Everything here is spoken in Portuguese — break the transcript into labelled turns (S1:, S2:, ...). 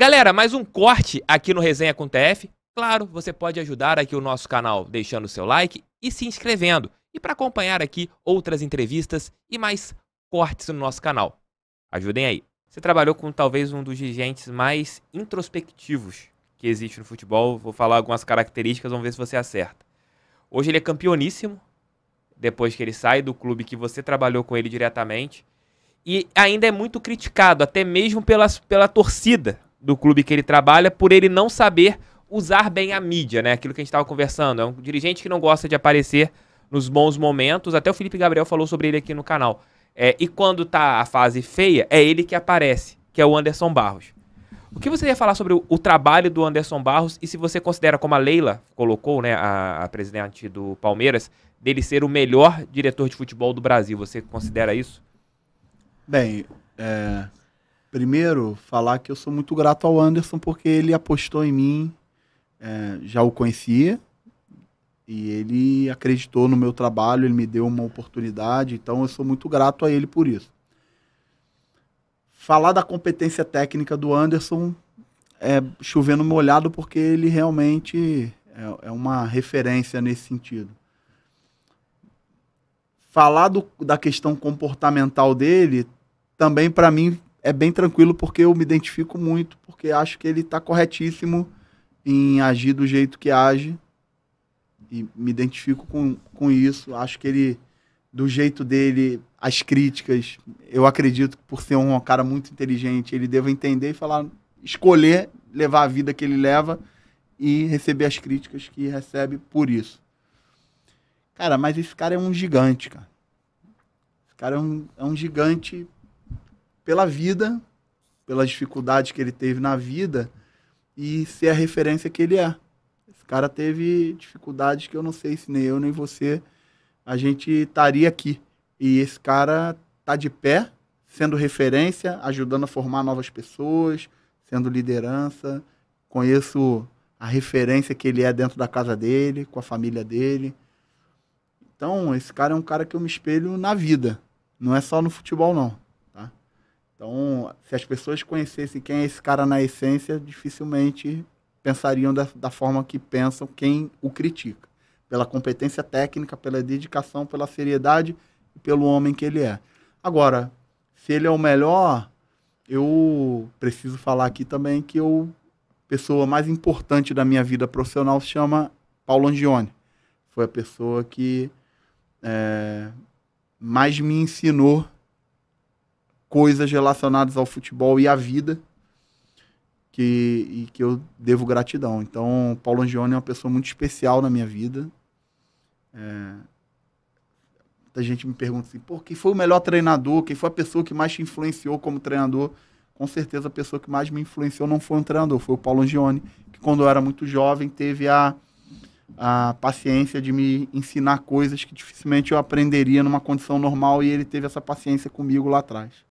S1: Galera, mais um corte aqui no Resenha com TF. Claro, você pode ajudar aqui o nosso canal deixando o seu like e se inscrevendo. E para acompanhar aqui outras entrevistas e mais cortes no nosso canal. Ajudem aí. Você trabalhou com talvez um dos dirigentes mais introspectivos que existe no futebol. Vou falar algumas características, vamos ver se você acerta. Hoje ele é campeoníssimo, depois que ele sai do clube que você trabalhou com ele diretamente. E ainda é muito criticado, até mesmo pelas, pela torcida do clube que ele trabalha por ele não saber usar bem a mídia, né? Aquilo que a gente estava conversando. É um dirigente que não gosta de aparecer nos bons momentos. Até o Felipe Gabriel falou sobre ele aqui no canal. É, e quando tá a fase feia, é ele que aparece, que é o Anderson Barros. O que você ia falar sobre o, o trabalho do Anderson Barros e se você considera, como a Leila colocou, né, a, a presidente do Palmeiras, dele ser o melhor diretor de futebol do Brasil? Você considera isso?
S2: Bem, é, primeiro, falar que eu sou muito grato ao Anderson porque ele apostou em mim, é, já o conhecia e ele acreditou no meu trabalho, ele me deu uma oportunidade, então eu sou muito grato a ele por isso. Falar da competência técnica do Anderson é chovendo molhado porque ele realmente é, é uma referência nesse sentido falar do, da questão comportamental dele também para mim é bem tranquilo porque eu me identifico muito, porque acho que ele está corretíssimo em agir do jeito que age. E me identifico com, com isso. Acho que ele, do jeito dele, as críticas, eu acredito que por ser um cara muito inteligente, ele deva entender e falar, escolher levar a vida que ele leva e receber as críticas que recebe por isso. Cara, mas esse cara é um gigante, cara. Esse cara é um, é um gigante pela vida, pelas dificuldades que ele teve na vida e ser a referência que ele é. Esse cara teve dificuldades que eu não sei se nem eu nem você a gente estaria aqui. E esse cara tá de pé, sendo referência, ajudando a formar novas pessoas, sendo liderança. Conheço a referência que ele é dentro da casa dele, com a família dele. Então, esse cara é um cara que eu me espelho na vida, não é só no futebol não. Então, se as pessoas conhecessem quem é esse cara na essência, dificilmente pensariam da, da forma que pensam quem o critica. Pela competência técnica, pela dedicação, pela seriedade e pelo homem que ele é. Agora, se ele é o melhor, eu preciso falar aqui também que a pessoa mais importante da minha vida profissional se chama Paulo Angione. Foi a pessoa que é, mais me ensinou coisas relacionadas ao futebol e à vida que, e que eu devo gratidão. Então, Paulo Angione é uma pessoa muito especial na minha vida. É, muita gente me pergunta assim, pô, quem foi o melhor treinador? Quem foi a pessoa que mais te influenciou como treinador? Com certeza a pessoa que mais me influenciou não foi um treinador, foi o Paulo Angione, que quando eu era muito jovem teve a, a paciência de me ensinar coisas que dificilmente eu aprenderia numa condição normal e ele teve essa paciência comigo lá atrás.